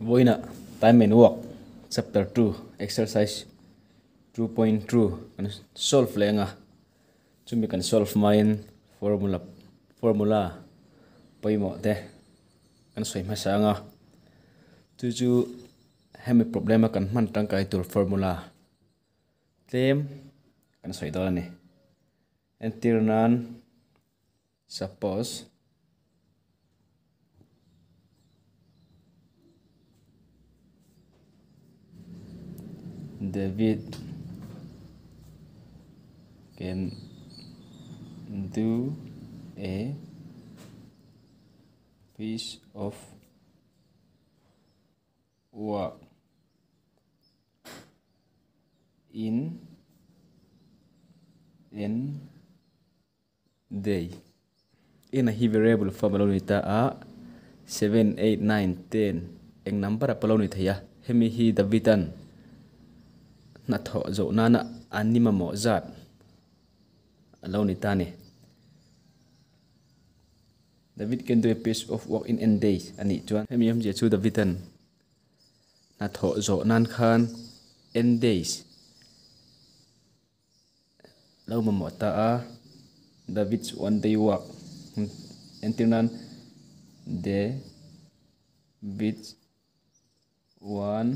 Buina time and walk, chapter 2 exercise 2.2 kan solve lenga chumi kan solve main formula formula paimo te kan soi ma sanga tu ju hemi problem kan man tang kai tur formula tem kan soi enter nan suppose David can do a piece of work in in day in a variable for balloon with uh, a seven eight nine ten eng number a balloon with ya hemi he the vitan na tho zo na ni mà mo zat lâu nít ta nè David can do a piece of work in end days anh ani chuan em ham je chu David an na thọ dỗ nan khan end days lâu mà mỏ ta à David's one day work until nan bit one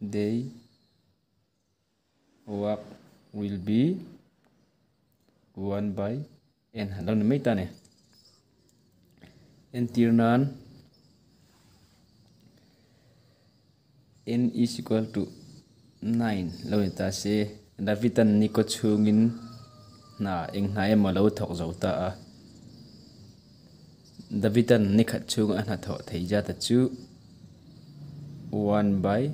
they work will be one by n lần mấy ta này n tier nan n is equal to 9 lâu ta sẽ đã vi tân ni có chung in na anh hai em mà lâu thọc dấu ta à Davidan ni khát chung anh hạt thọ thấy ra ta chú one by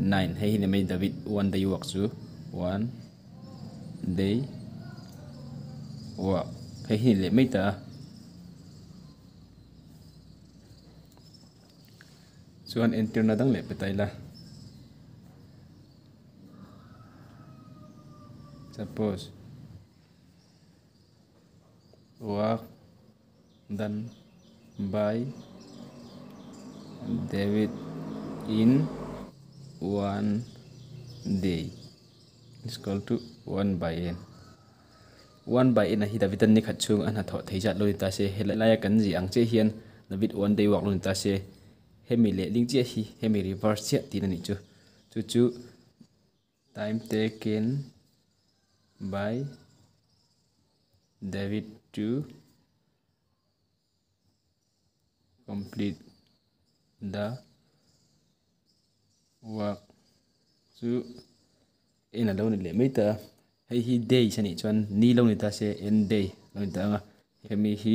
nine hai hina mai david one day work su one day work hai hina le mai ta suan enter na dang le petai la suppose work done by David in one day is equal to one by n one by n hi da vitan ni khat chung an ha tho thei jat lo ta se helai la kan ji ang che hian na bit one day wak lo ta se hemi le ling che hi hemi reverse che tin ani chu chu chu time taken by David to complete the w o ซูเอ็นเราเนี่ยไม่แต่ให้ฮีเดย์ชนิดชวนนี่เราเนี่ยตาเซเอ็นเดย์เราเนี่ยตะเฮมีฮี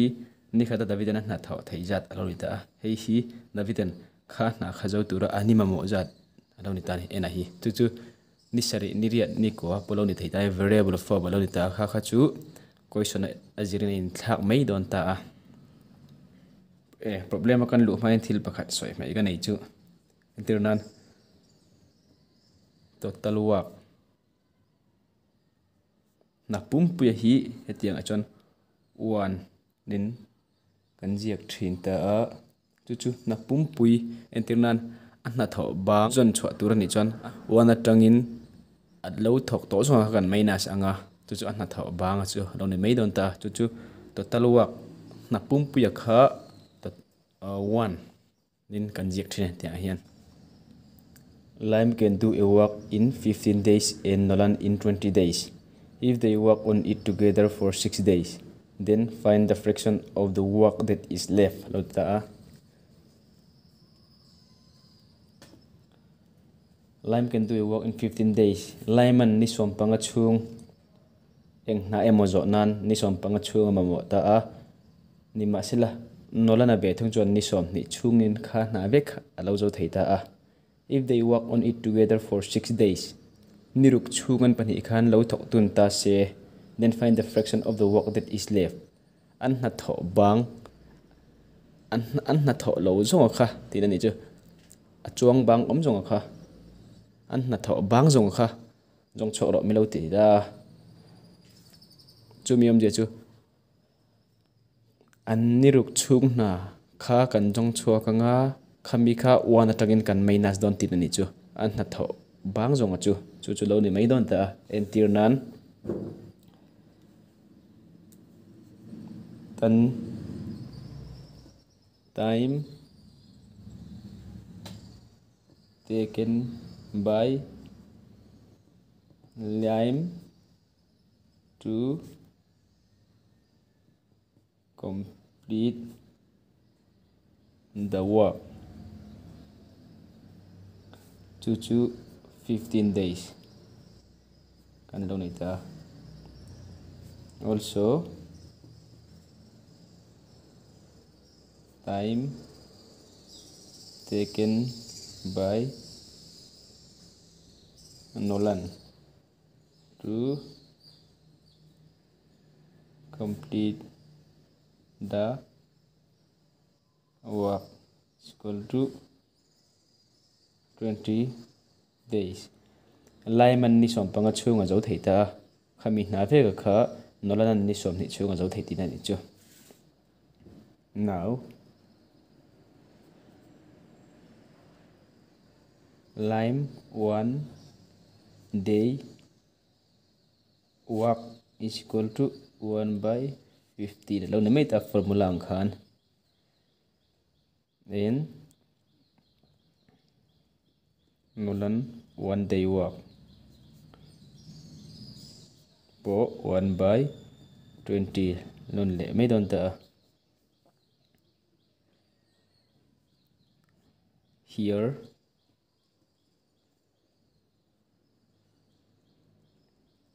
นี่ขัดดาวิจนั้นนัดเท่าที่จัดเราเนี่ยตาให้ฮีดาวิดันข้าหน้าข้าเจ้าตัวอันนี้มาโมจัดเราเนี่ยตาเอ็นะฮีทุกทุกนี่สรีนีเรียนนี่ก็พอเราเนี่ยที่ตา variable for เราเนี่ยตาข้าข้าจู่ก็ชวนอาจารย์นี่ทักไม่โดนตาเออปัญหากันลูกไม่ทิ้งประคัดสวยไหมก็ในจุดอันที่นั้น to taluak na pui hi hetiang achon uan nin kan ziak thin ta a chu chu na pumpui entirnan anna tho bang zon chwa turani chon uan atangin atlo thok to zo kan mainas anga chu chu anna tho bang chu lo ne maidon ta chu chu to taluak na pui kha to uan nin kan ziak thin ta hian Lime can do a work in 15 days and Nolan in 20 days. If they work on it together for 6 days, then find the fraction of the work that is left. Lota ah. Lime can do a work in 15 days. Lime ni som pangachung eng na emo nan ni som pangachung mamo ah. a ni sila nola na be thung chon ni som ni chungin ka na vek alo zo a if they walk on it together for six days. Niruk chungan pani ikhan lo thok tun ta se then find the fraction of the work that is left. An na thọ bang an an na thọ lo zonga kha thì là chứ a chuang bang om zong kha an na thọ bang zong kha zong chọ rọ mi lo ti da chu mi om je chu an niruk chung na kha kan zong chua ka nga kami kha wana tangin kan mainas don tin ni chu an na tho bang zonga chu chu chu lo ni mai don ta en tir nan tan time taken by lime to complete the work 2 to 15 days Can countdown ita also time taken by Nolan to complete the work is equal to twenty days lai man ni som panga chu nga zo thei ta khami na ve ga kha nolan ni som ni chu nga zo thei ti na ni chu now lime one day work is equal to 1 by 50 lâu nữa mới ta formula khan then ngulan 1 day work po 1 by twenty nun le may don ta here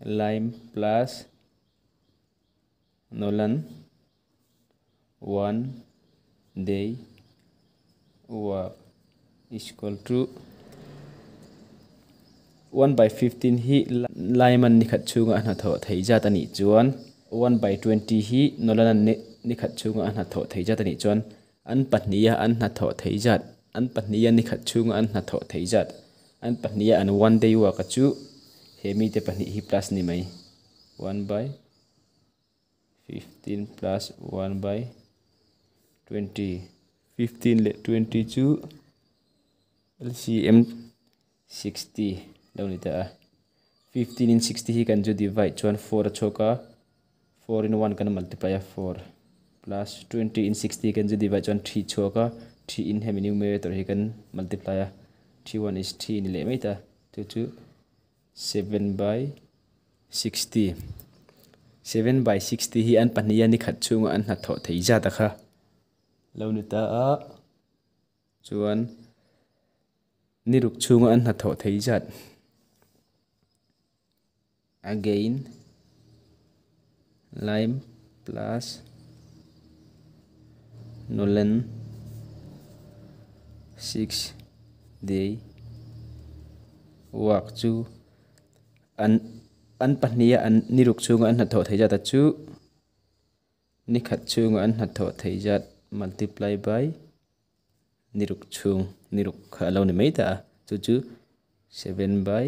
lime plus nolan one day work is equal to 1 by 15 hi laiman ni khat chunga an hatho thei ja tani chuan 1 by 20 hi nolan ni khat chunga an hatho thei ja tani chuan an patnia an hatho thei jat an patnia ni khat chunga an hatho thei jat an patnia an one day wa ka chu hemi te pahni hi plus ni mai 1 by 15 plus 1 by 20 15 le 22 LCM 60 đâu ta a fifteen in sixty h ัน a n divide ช h u a n four a choka four in one น a n multiply a four plus twenty in sixty จ a n divide ช h u a n three choka three in h e m numerator hi kan multiply a three one is three n ย le mai ta chu chu seven by sixty seven by sixty hi an pahnia ni khat chunga an hna tho thei za ta kha lo ni ta a c h น a n ni ช่วงอันน a ั n ถอ a ที o จัด again lime plus nolan 6 day work chu an an pahnia an niruk chunga an hatho thei jata chu ni khat chunga an hatho thei jat multiply by niruk chung niruk alo ni mai ta chu chu 7 by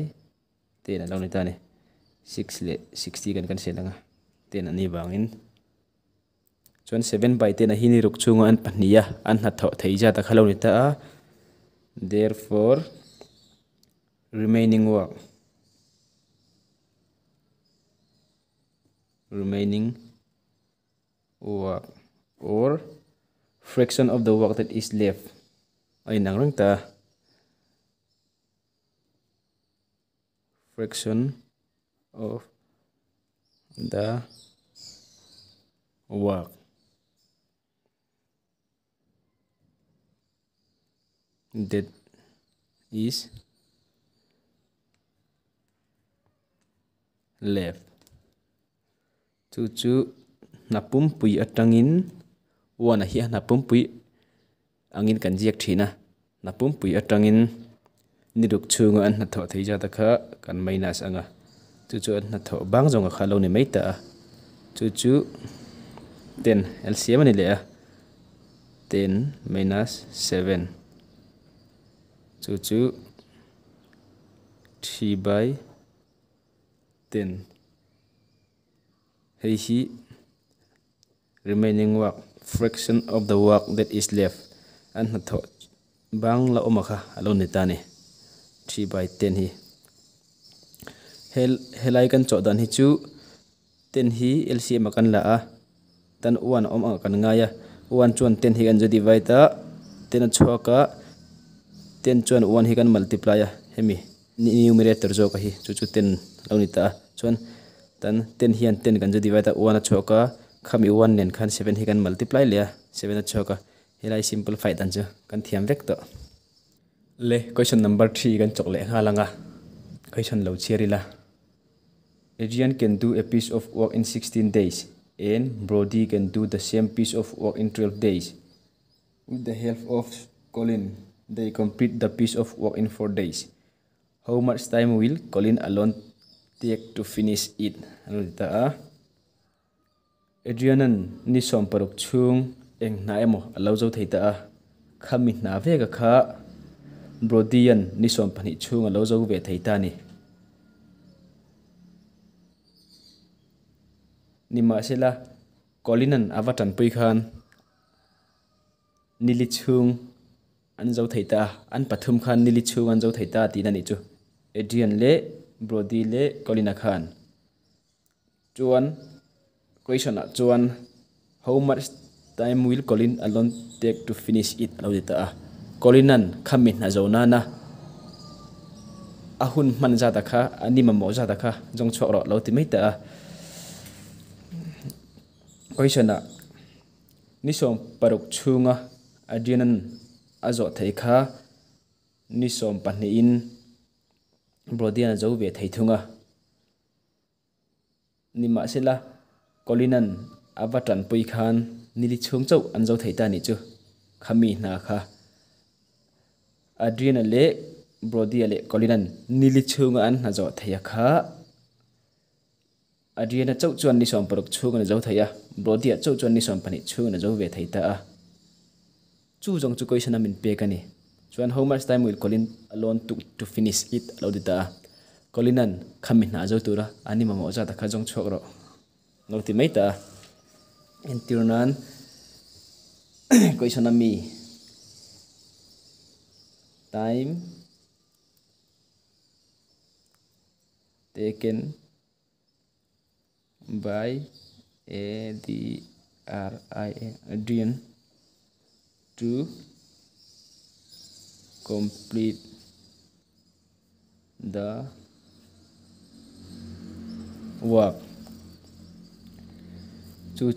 10 alo ni ta ni 60 kan kan se langa ah. 10 ani bangin chuan 7 by 10 a hi ni ruk chunga an pahnia an na tho thei ja ta khalo ni ta ah. therefore remaining work remaining work or fraction of the work that is left ay nang rang ta fraction of the work. that is left chu chu napum pui atangin wana hi napum pui angin kanjiak thina napum pui atangin niruk chunga an na tho thei ja takha kan mainas anga chu chu na tho bang jong kha lo này mấy tờ chu chu ten lcm ni le ten minus seven chu chu three by ten hey he remaining work fraction of the work that is left and na tho bang la omakha alo này ta ni three by ten hi hel helai kan cho dan hi chu ten hi lcm kan la a tan wan om ang kan ngaya wan chuan ten hi kan jadi vai ta ten chho ka ten chuan wan hi kan multiply a hemi numerator zo ka hi chu chu ten lo ni chuan tan ten hian ten kan jadi vai ta wan a chho ka khami wan nen khan seven hi kan multiply le seven a chho ka helai simplify dan chu kan thiam vek to le question number 3 kan chok le nga langa question lo cheri la Adrian can do a piece of work in 16 days, and Brody can do the same piece of work in 12 days. With the help of Colin, they complete the piece of work in 4 days. How much time will Colin alone take to finish it? Adrian dito ah? Adrianan ni somparok chung eng na emo alaw jaw thei ta khami na ve ka kha brodian ni som pani chung alaw ve thei ta ni nima sila kolinan avatan pui khan nili chung an zo thaita an pathum khan nili chung an zo ta ti na ni chu adrian le brody le kolina khan chuan question a chuan how much time will colin alone take to finish it lo dita a kolinan khamin na zo na na ahun man za ta kha anima mo za ta kha jong chok ro lo ti mai ta oisana nisom paruk chunga adianan azo theikha nisom panne in brodian zo ve theithunga nima sela kolinan avatan pui khan nili chung chau an zo ta ni chu khami na kha adriana le Brody le kolinan nili chunga an na zo theya kha adriana chau chuan nisom paruk chunga na zo theya brodia chau chon ni som pani chu na zo ve thei ta a chu jong chu question amin pe ka ni chuan how much time will colin alone to to finish it lâu di ta Colin colinan khamin na zo tura ani mamo ja ta kha jong chok ro no ti mai ta en tirnan question ami time taken by A D R I N Adrian to complete the work to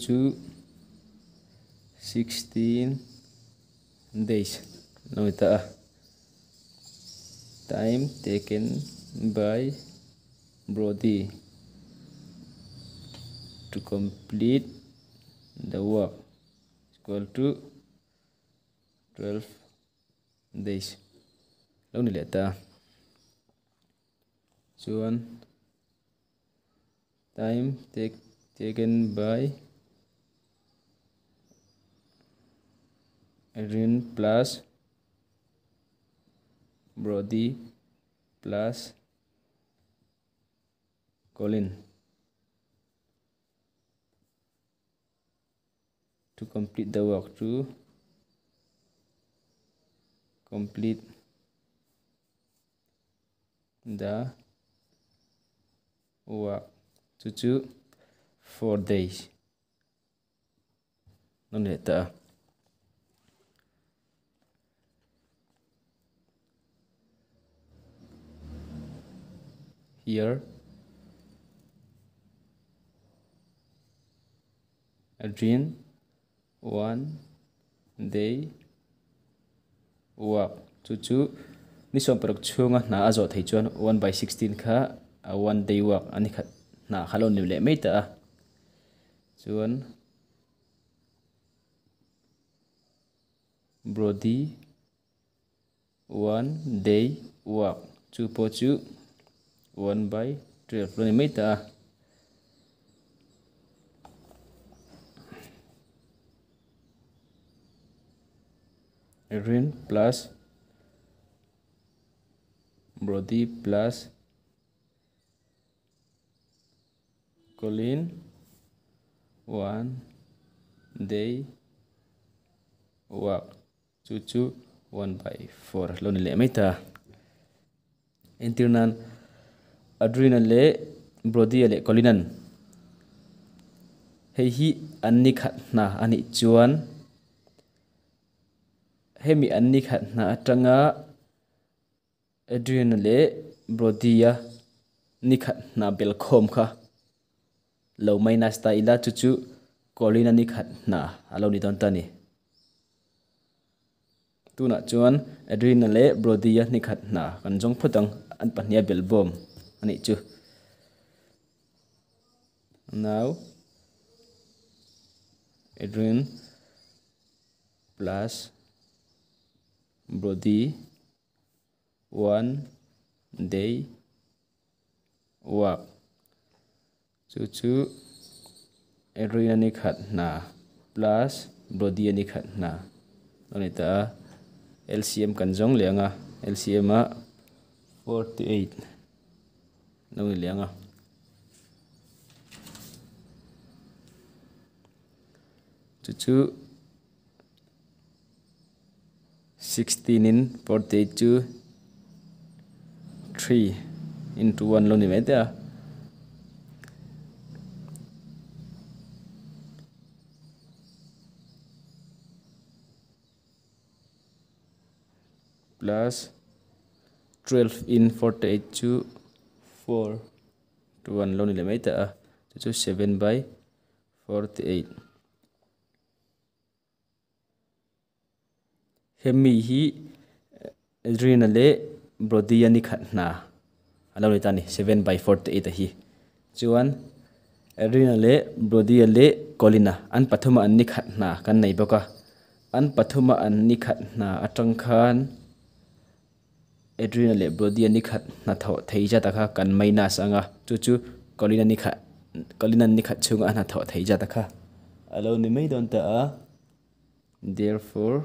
16 days no ita uh, time taken by Brody to complete the work equal to 12 days launi leta chuan time take taken by rin plus brody plus colin to complete the work to complete the work to do four days non later here Adrian one day work chu chu ni som parak chunga na azo thei chuan 1 by 16 kha a one day work ani kha na khalon ni le mai ta chuan brody one day work chu po chu 1 by 12 lo ni mai ta Erwin plus Brody plus Colin one day walk two two one by four lonely amita internal adrenal le Brody le Colinan hehi anikat na anik hemi anni na atanga adrenale brodia ni na belkhom kha lomai na sta ila chu chu kolina ni na alo ni ton tani tuna chuan adrenale brodia ni khatna kanjong phutang an pahnia belbom ani chu now adrenal plus body ꯋꯥꯟ ꯗꯦ ꯋꯥꯛ chu chu erui ani khat na plus body ani khat na ani ta lcm kan jong lenga ah. ah, lcm a 48 nong lenga ah. chu chu 16 in 42 3 into 1 Lo ni mấy ta 12 in forty-two 4 to 1 luôn thì mấy tờ cho 7 by 48 he mi eh, hi adrenal eh, le body ani khatna alo le tani 7 by 48 hi chuan adrenal le body le kolina an pathuma an ni khatna kan nei boka an pathuma an ni khatna atang khan adrenal eh, le body ani khatna tho theija taka kan maina sanga chu chu kolina ni khat kolina ni khat chunga na tho theija taka alo ni mai don ta therefore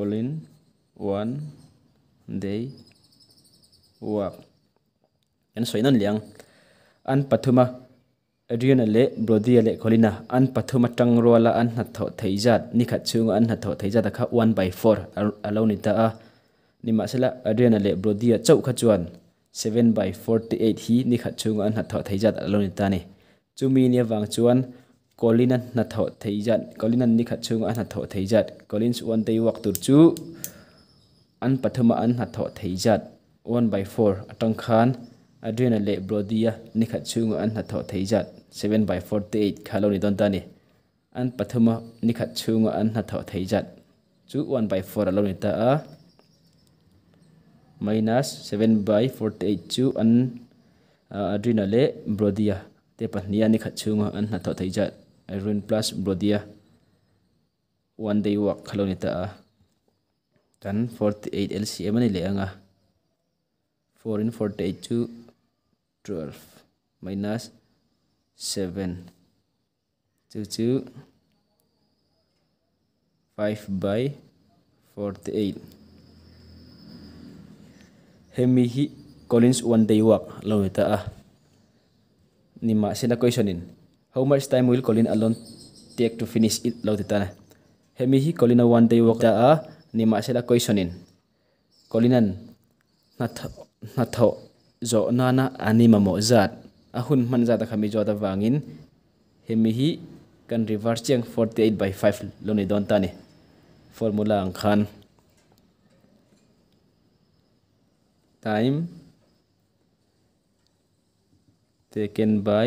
Colin one day work an soinon liang an pathuma Adrian le Brody le Colina an pathuma tangrola an hatho theijat ni khat chung an hatho theijat kha 1 by 4 alo ni ta a ni ma sala Adrian ale Brody a chau kha chuan 7 by 48 hi ni khat chung an hatho theijat alo ni ta ni chumi ni wang chuan linh kolinan na tho thei jat kolinan ni kha chung an na tho thei jat kolin su an tei wak tur chu bát pathama an na thọ thấy giận one by four atang khan adrena le brodia đi kha chung an na thọ thấy giận seven by 48 khalo ni don ta ni an pathama đi kha chung an na thọ thấy giận chú one by 4 lâu ni ta à minus seven by eight chú an à, adrena le brodia te nia đi kha chung an na thọ thấy giận Irun plus Brodia one day walk kalau nita a ah. dan 48 LCM ni le anga 4 in 48 12 minus 7 22 2 5 by 48 hi Collins one day walk lo nita a ah. ni ma sina question how much time will Colin alone take to finish it lo titana hemi hi Colina one day walk da a ni ma sela question in Colinan na na tho zo na na ani ma zat a hun man zat khami jo da wangin hemi hi kan reverse cheng 48 by 5 lo ni don ta ni formula ang khan time taken by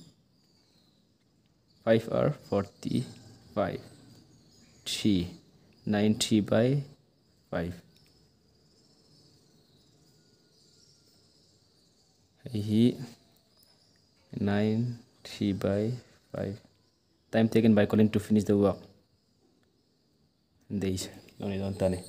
5 are 45 3 90 by 5 he 9 3 by 5 time taken by Colin to finish the work this no not on it.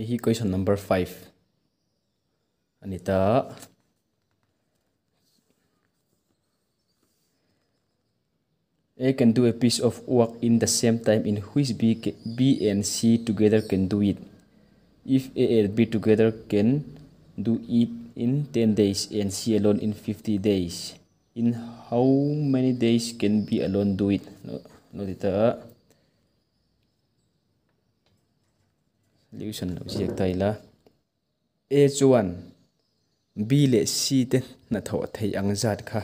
hi question number 5 anita A can do a piece of work in the same time in which B, B and C together can do it. If A and B together can do it in 10 days and C alone in 50 days, in how many days can B alone do it? No, no data. solution lo siak tai là a e chuan b le c te na tho thei ang zat kha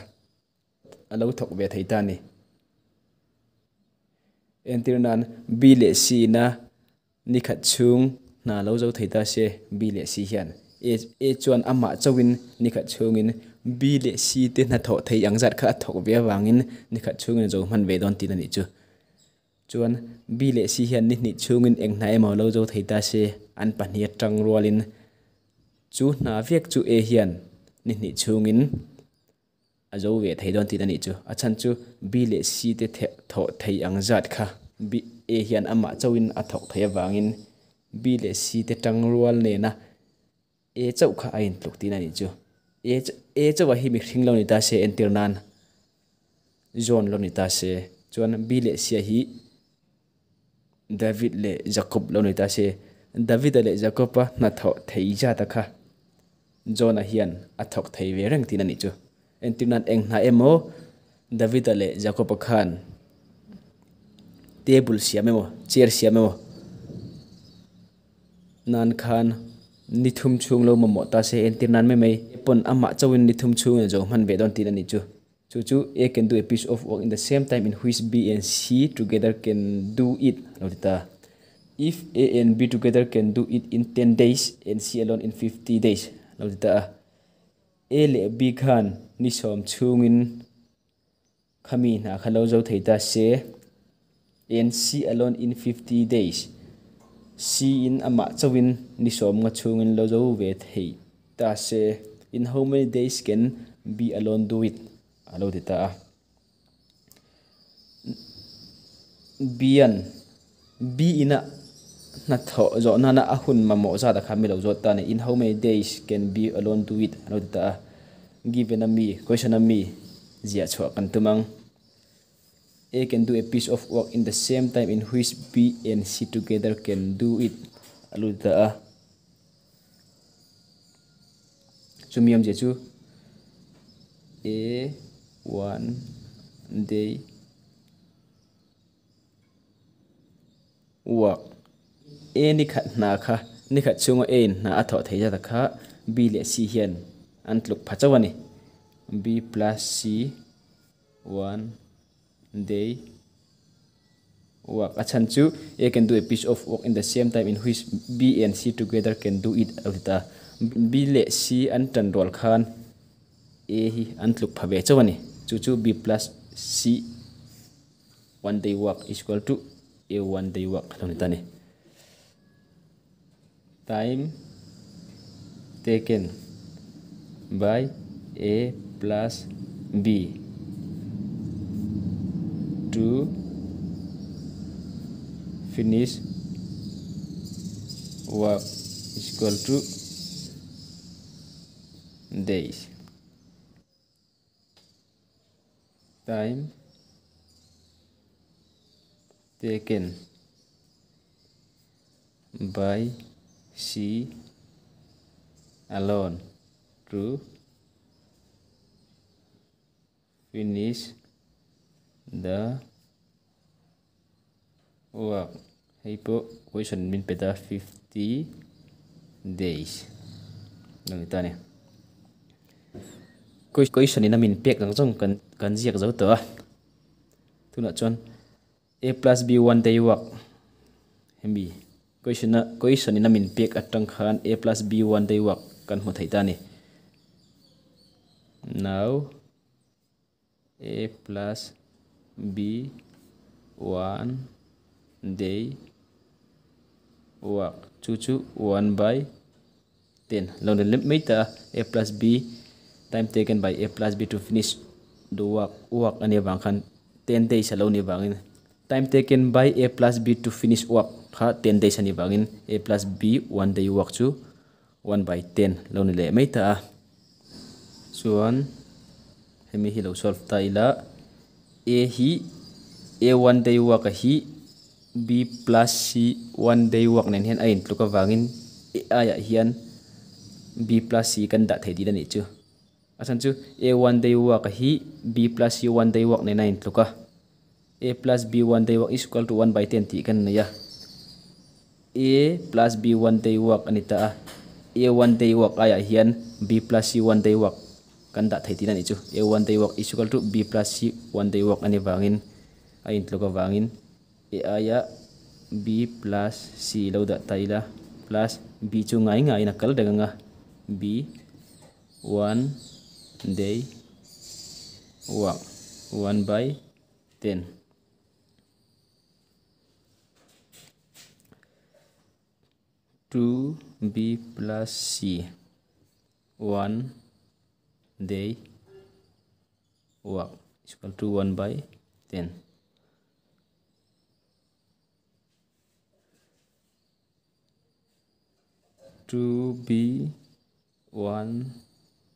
alo thok ve thei ta nè. Em tir nan b le c na ni khat chung na lo zo thei ta sẽ b le c hian e, e a chuan ama chawin ni khat chung in b le c te na tho thei ang zat kha thok ve wangin ni khat chung in zo man ve don tin ani chu chuan bi le si nít nít hian ni hnih chungin engna lâu lo zo theita se an pahnih atang rualin chu hna vek chu e hian ni hnih chungin a zo ve thei don tin ani chu a chan chu bi le si te thọ thấy ang zat kha bi e hian ama chawin a thok thei awangin bi le si te trăng rual ne na e chau kha a in tluk tin chú chu e e chawa hi mi hring lo ni ta se entir nan John lo ni ta se chuan bi le si hi David le Jacob lo noi ta se David le Jacob pa na tho thei ja ta kha John a hian a thok thei ve reng tin ani chu en tinat eng na emo David le Jacob khan table siam memo chair siam memo. nan khan nithum chung lo mo ta se en tinan me mai pon ama chawin nithum chung jo e man ve don tin ani chu chu chu a can do a piece of work in the same time in which b and c together can do it notita if a and b together can do it in 10 days and c alone in 50 days notita a le b khan ni som chungin khami na khalo zo theita se and c alone in 50 days c in ama chawin ni som nga chungin lo zo ve thei ta se in how many days can b alone do it alo thì ta bian bi ina na tho zo na na ahun ma mo ra da kha mi lo zo ta ne in how many days can be alone to it alo thì ta given a me question a me zia chho kan tumang A can do a piece of work in the same time in which B and C together can do it. Alu ta a. Sumiam je chu. A one day work a e ni khat na kha ni khat chunga a e na a tho thei ja ta kha b le c hian an tluk phachawani b plus c one day work achan chu a e can do a piece of work in the same time in which b and c together can do it avita b le c an tan rol khan a hi an tluk phabe chawani cucu B plus C one day work is equal to A one day work dalam ditanya time taken by A plus B to finish work is equal to days time taken by she alone to finish the work. Hypo question min better 50 days. Yang ditanya. koi koi sani na min pek dang jong kan kan ziak dấu to tu na chọn a plus b one day work hemi koi sina koi sani mình biết ở trong khan a plus b one day work kan một thời gian này. now a plus b one day work chu chú one by ten lo na lim mai ta a plus b time taken by a plus b to finish the work work ani bang khan 10 days alone ni bangin time taken by a plus b to finish work ha 10 days ani bangin a plus b one day work chu 1 by 10 lone le mai ta suan hemi hi lo solve ta ila a hi a one day work a hi b plus c one day work nen hen ain tluka wangin a ya hian b plus c kan da thei di dan chu asan cu a one day walk hi b plus u one day walk na nine tluka a plus b one day walk is equal to 1 by 10 ti kan ya a plus b one day walk anita a one day walk aya hian b plus c one day walk kan tak thaitina ni chu a one day walk is equal to b plus c one day walk ane bangin Ayin in tluka a aya b plus c lo da taila plus b cu ngai ngai nakal daga nga b 1 Day, walk 1 by ten. Two b plus c one day. walk is equal to one by ten. Two b one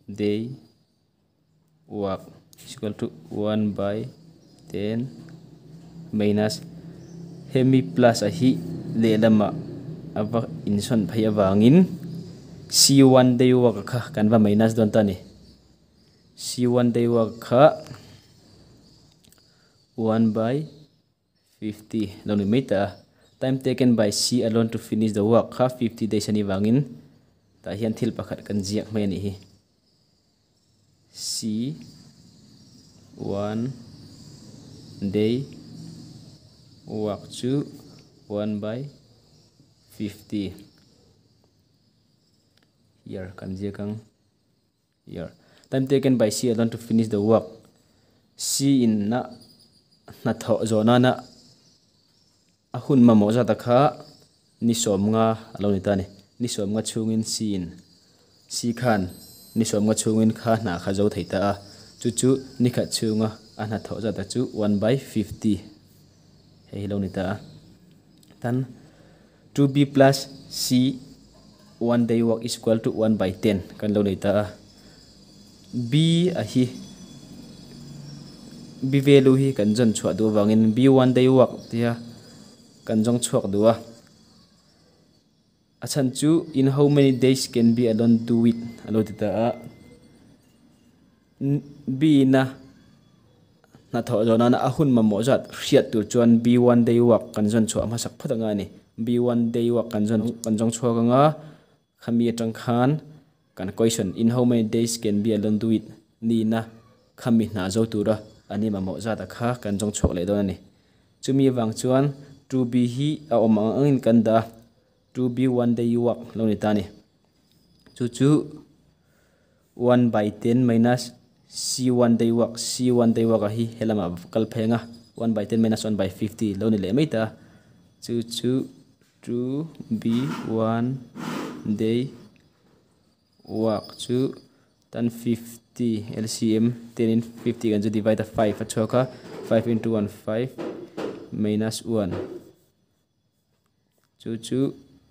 day work is equal to 1 by 10 minus hemi plus ahi le lama apa inson phai awangin c1 day work kha kanwa minus don tani c1 day work kha 1 by 50 long meter time taken by c alone to finish the work kha 50 days ani wangin ta hian thil pakhat kan jiak me ni hi C one day waktu one by fifty here kanji kang here time taken by C alone to finish the work C in na na tho zona na ahun ma mo takha ni som nga alone ta ni ni som nga chungin C in C kan ni som nga chungin kha na kha zo theita a chu chu ni kha chunga ana tho za ta chu 1 by 50 hei lo ni ta tan 2b plus c one day work is equal to 1 by 10 kan lo ni ta a b a hi b value hi kan jon chwa du wangin b one day work tia kan jong chuak duwa achanchu in how many days can be I don't do it alo ti ta bi na na tho jona na ahun ma mo jat hriat tur chuan b one day work kan jon chu ama sak phata nga ni b one day work kan jon kan jong chho ka nga khami atang khan kan question in how many days can be I don't do it ni na khami na zo tura ani ma mo jata kha kan jong chho le do ni chumi wang chuan to be hi a om ang in kan da to be one day work lo ni tani chu chu 1 by 10 minus c 1 day walk c 1 day work à hi helama kal phenga 1 by 10 minus 1 by 50 lo ni le mai ta chu chu to be one day walk chu 1050 LCM 10 in 50 kan divide the 5 a choka 5 into 1 5 minus 1 chu chu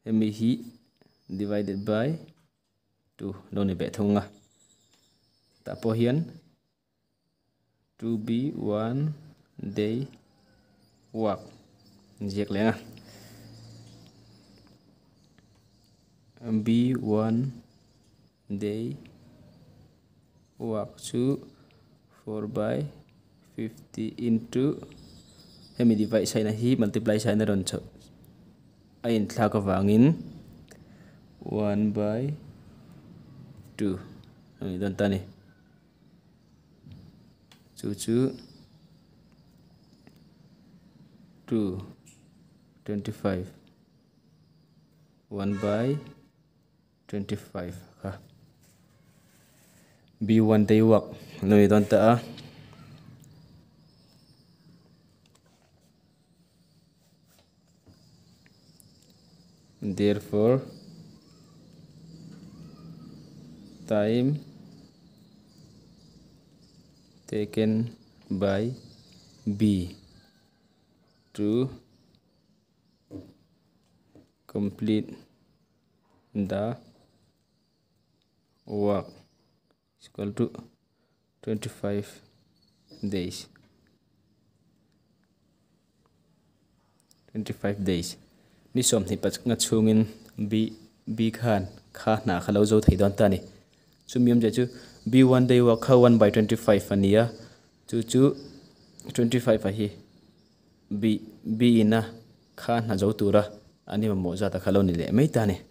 hi divided by 2 lo ni be bet a ta po hian 2b1 day work jek le nga b1 day work to 4 by 50 into hemi divide sai na hi multiply sai na ron chho a in thla ka wangin 1 by 2 ami dan tani chu chu 2 25 1 by 25 ha b1 day work noi don ta therefore time taken by B to complete the work is equal to 25 days 25 days ni som ni pat nga chungin bi bi khan kha na khalo zo thei don ta ni chumiam je chu b1 day wa kha 1 by 25 ania chu chu 25 a hi b b ina kha na zo tura ani mo za ta khalo ni le mai ta ni